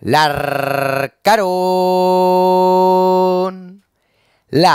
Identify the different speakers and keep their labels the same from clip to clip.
Speaker 1: La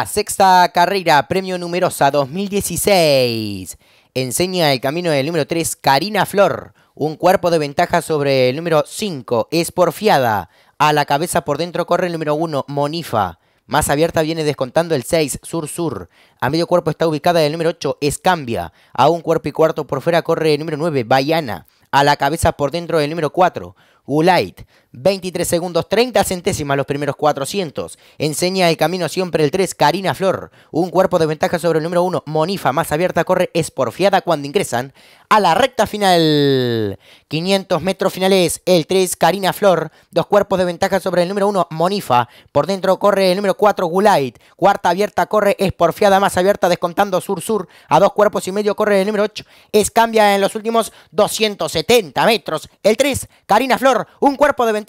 Speaker 1: sexta carrera, premio numerosa 2016. Enseña el camino del número 3, Karina Flor. Un cuerpo de ventaja sobre el número 5, Esporfiada. A la cabeza por dentro corre el número 1, Monifa. Más abierta viene descontando el 6, Sur Sur. A medio cuerpo está ubicada el número 8, Escambia. A un cuerpo y cuarto por fuera corre el número 9, Bayana. A la cabeza por dentro el número 4, Gulait. 23 segundos 30 centésimas los primeros 400. Enseña el camino siempre el 3, Karina Flor. Un cuerpo de ventaja sobre el número 1, Monifa, más abierta, corre esporfiada cuando ingresan a la recta final. 500 metros finales, el 3, Karina Flor. Dos cuerpos de ventaja sobre el número 1, Monifa. Por dentro corre el número 4, Gulait. Cuarta abierta, corre esporfiada, más abierta, descontando sur-sur. A dos cuerpos y medio corre el número 8, es cambia en los últimos 270 metros. El 3, Karina Flor. Un cuerpo de ventaja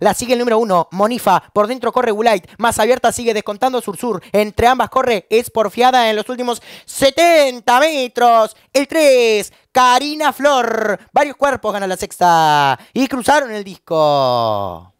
Speaker 1: la sigue el número 1, Monifa. Por dentro corre Gulait. Más abierta sigue descontando Sur Sur. Entre ambas corre es porfiada en los últimos 70 metros. El 3, Karina Flor. Varios cuerpos ganan la sexta. Y cruzaron el disco.